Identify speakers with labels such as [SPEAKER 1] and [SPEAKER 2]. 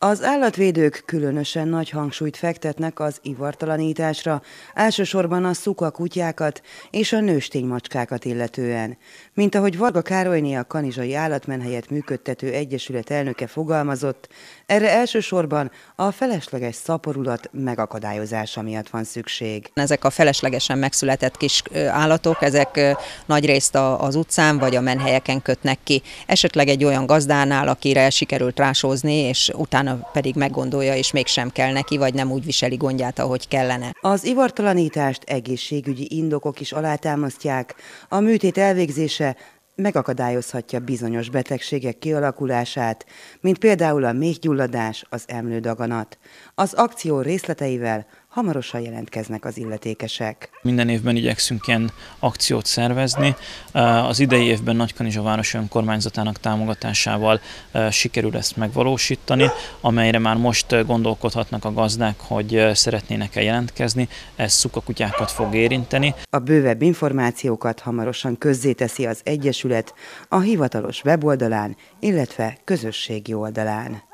[SPEAKER 1] Az állatvédők különösen nagy hangsúlyt fektetnek az ivartalanításra, elsősorban a szuka kutyákat és a nőstény macskákat illetően. Mint ahogy Varga Károlyné a Kanizsai Állatmenhelyet működtető egyesület elnöke fogalmazott, erre
[SPEAKER 2] elsősorban a felesleges szaporulat megakadályozása miatt van szükség. Ezek a feleslegesen megszületett kis állatok, ezek nagyrészt az utcán vagy a menhelyeken kötnek ki. Esetleg egy olyan gazdánál, akire sikerült rásózni, és utána utána pedig meggondolja, és mégsem kell neki, vagy nem úgy viseli gondját, ahogy kellene. Az ivartalanítást egészségügyi indokok is alátámasztják. A műtét elvégzése
[SPEAKER 1] megakadályozhatja bizonyos betegségek kialakulását, mint például a méhgyulladás, az emlődaganat. Az akció részleteivel hamarosan jelentkeznek az
[SPEAKER 3] illetékesek. Minden évben igyekszünk ilyen akciót szervezni. Eh, az idei évben Nagykanizsa város önkormányzatának támogatásával eh, sikerül ezt megvalósítani, amelyre már most eh, gondolkodhatnak a gazdák, hogy szeretnének-e jelentkezni. Ez szukakutyákat fog érinteni.
[SPEAKER 1] A bővebb információkat hamarosan közzéteszi az Egyesület a hivatalos weboldalán, illetve közösségi oldalán.